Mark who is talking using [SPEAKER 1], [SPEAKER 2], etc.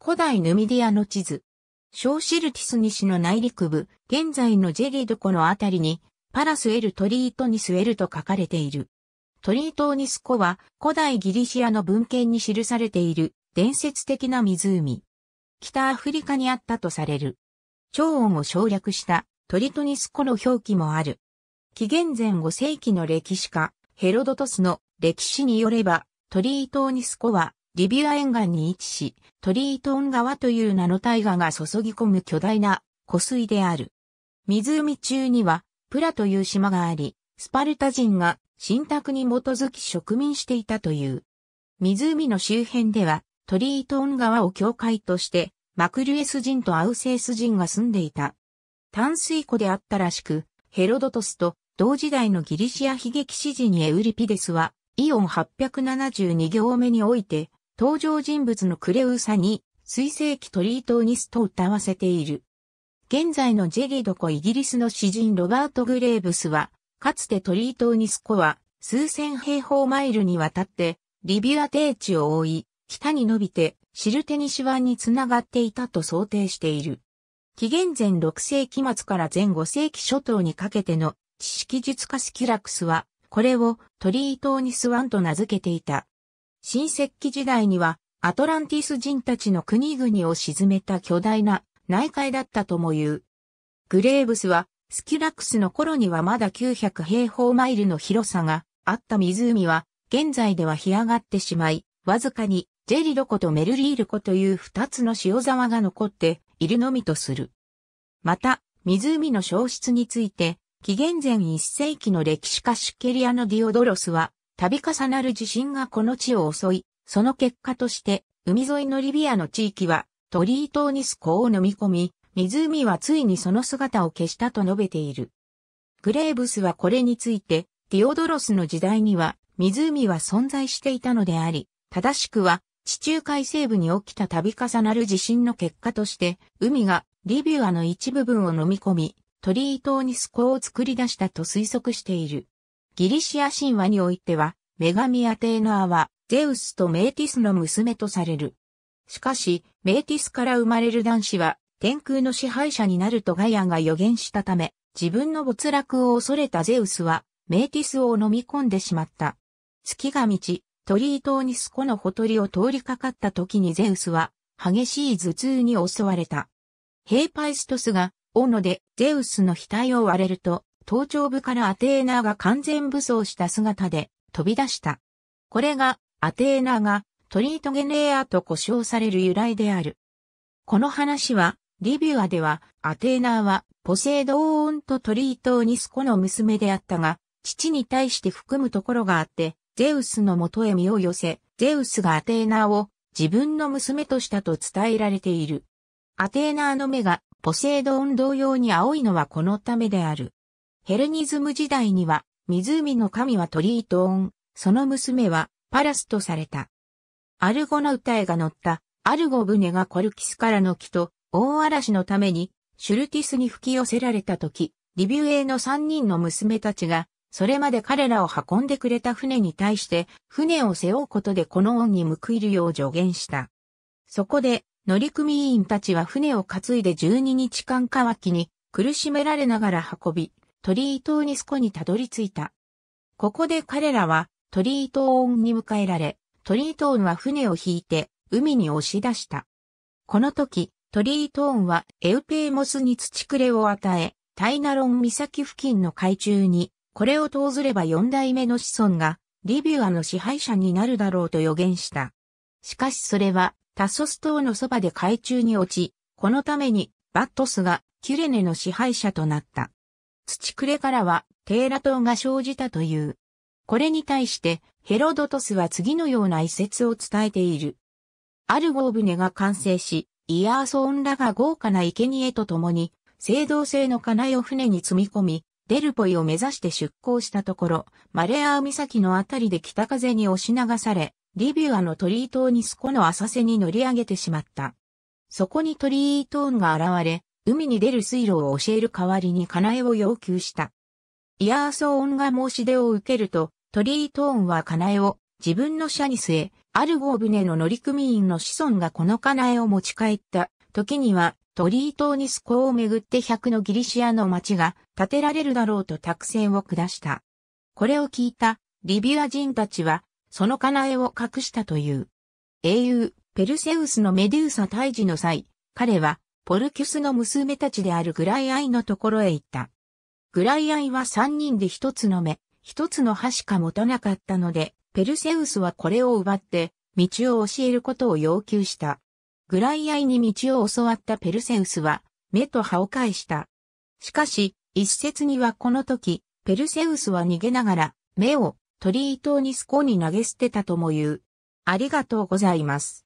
[SPEAKER 1] 古代ヌミディアの地図。小シルティス西の内陸部、現在のジェリド湖のあたりに、パラスエルトリートニスエルと書かれている。トリートニス湖は古代ギリシアの文献に記されている伝説的な湖。北アフリカにあったとされる。超音を省略したトリトニス湖の表記もある。紀元前5世紀の歴史家、ヘロドトスの歴史によれば、トリートニス湖はリビア沿岸に位置し、トリートン川という名の大河が注ぎ込む巨大な湖水である。湖中には、プラという島があり、スパルタ人が信託に基づき植民していたという。湖の周辺では、トリートン川を境界として、マクリエス人とアウセース人が住んでいた。淡水湖であったらしく、ヘロドトスと同時代のギリシア悲劇詩人エウリピデスは、イオン872行目において、登場人物のクレウサに、水星期トリートーニスと歌わせている。現在のジェリドコイギリスの詩人ロバート・グレーブスは、かつてトリートーニスコは、数千平方マイルにわたって、リビア低地を覆い、北に伸びて、シルテニシ湾につながっていたと想定している。紀元前6世紀末から前5世紀初頭にかけての知識術家スキラクスは、これをトリートーニス湾と名付けていた。新石器時代にはアトランティス人たちの国々を沈めた巨大な内海だったとも言う。グレーブスはスキュラックスの頃にはまだ900平方マイルの広さがあった湖は現在では干上がってしまい、わずかにジェリロ湖とメルリール湖という二つの塩沢が残っているのみとする。また、湖の消失について、紀元前1世紀の歴史家シュケリアのディオドロスは、度重なる地震がこの地を襲い、その結果として、海沿いのリビアの地域は、鳥居島にスコを飲み込み、湖はついにその姿を消したと述べている。グレーブスはこれについて、ティオドロスの時代には、湖は存在していたのであり、正しくは、地中海西部に起きた度重なる地震の結果として、海がリビュアの一部分を飲み込み、鳥居島にスコを作り出したと推測している。ギリシア神話においては、女神アテーナーは、ゼウスとメーティスの娘とされる。しかし、メーティスから生まれる男子は、天空の支配者になるとガイアが予言したため、自分の没落を恐れたゼウスは、メーティスを飲み込んでしまった。月が満ち、鳥居島にスコのほとりを通りかかった時にゼウスは、激しい頭痛に襲われた。ヘイパイストスが、斧でゼウスの額を割れると、頭頂部からアテーナが完全武装した姿で飛び出した。これがアテーナがトリートゲネーアと呼称される由来である。この話はリビュアではアテーナはポセイドオーンとトリートオニスコの娘であったが、父に対して含むところがあって、ゼウスの元へ身を寄せ、ゼウスがアテーナを自分の娘としたと伝えられている。アテーナーの目がポセイドオン同様に青いのはこのためである。ヘレニズム時代には、湖の神はトリートーン、その娘はパラスとされた。アルゴナウタエが乗ったアルゴ船がコルキスからの木と大嵐のためにシュルティスに吹き寄せられた時、リビュエーの三人の娘たちが、それまで彼らを運んでくれた船に対して、船を背負うことでこの恩に報いるよう助言した。そこで、乗組員たちは船を担いで12日間乾きに苦しめられながら運び、鳥居島ニスコにたどり着いた。ここで彼らは鳥居島恩に迎えられ、鳥居島は船を引いて海に押し出した。この時、鳥居島はエウペーモスに土くれを与え、タイナロン岬付近の海中に、これを投ずれば四代目の子孫がリビュアの支配者になるだろうと予言した。しかしそれはタソス島のそばで海中に落ち、このためにバットスがキュレネの支配者となった。土くれからはテーラ島が生じたという。これに対してヘロドトスは次のような一説を伝えている。アルゴー船が完成し、イヤーソーンらが豪華な生贄と共に、青銅製の金井を船に積み込み、デルポイを目指して出港したところ、マレアー岬のあたりで北風に押し流され、リビュアの鳥居島にスコの浅瀬に乗り上げてしまった。そこに鳥居島が現れ、海に出る水路を教える代わりにカナエを要求した。イアーソーンが申し出を受けると、トリートーンはカナエを自分の社に据え、アルゴー船の乗組員の子孫がこのカナエを持ち帰った時には、トリー島にス港をめぐって100のギリシアの町が建てられるだろうと託戦を下した。これを聞いたリビア人たちは、そのカナエを隠したという。英雄、ペルセウスのメデューサ退治の際、彼はポルキュスの娘たちであるグライアイのところへ行った。グライアイは三人で一つの目、一つの歯しか持たなかったので、ペルセウスはこれを奪って、道を教えることを要求した。グライアイに道を教わったペルセウスは、目と歯を返した。しかし、一説にはこの時、ペルセウスは逃げながら、目を鳥居島にスコに投げ捨てたとも言う。ありがとうございます。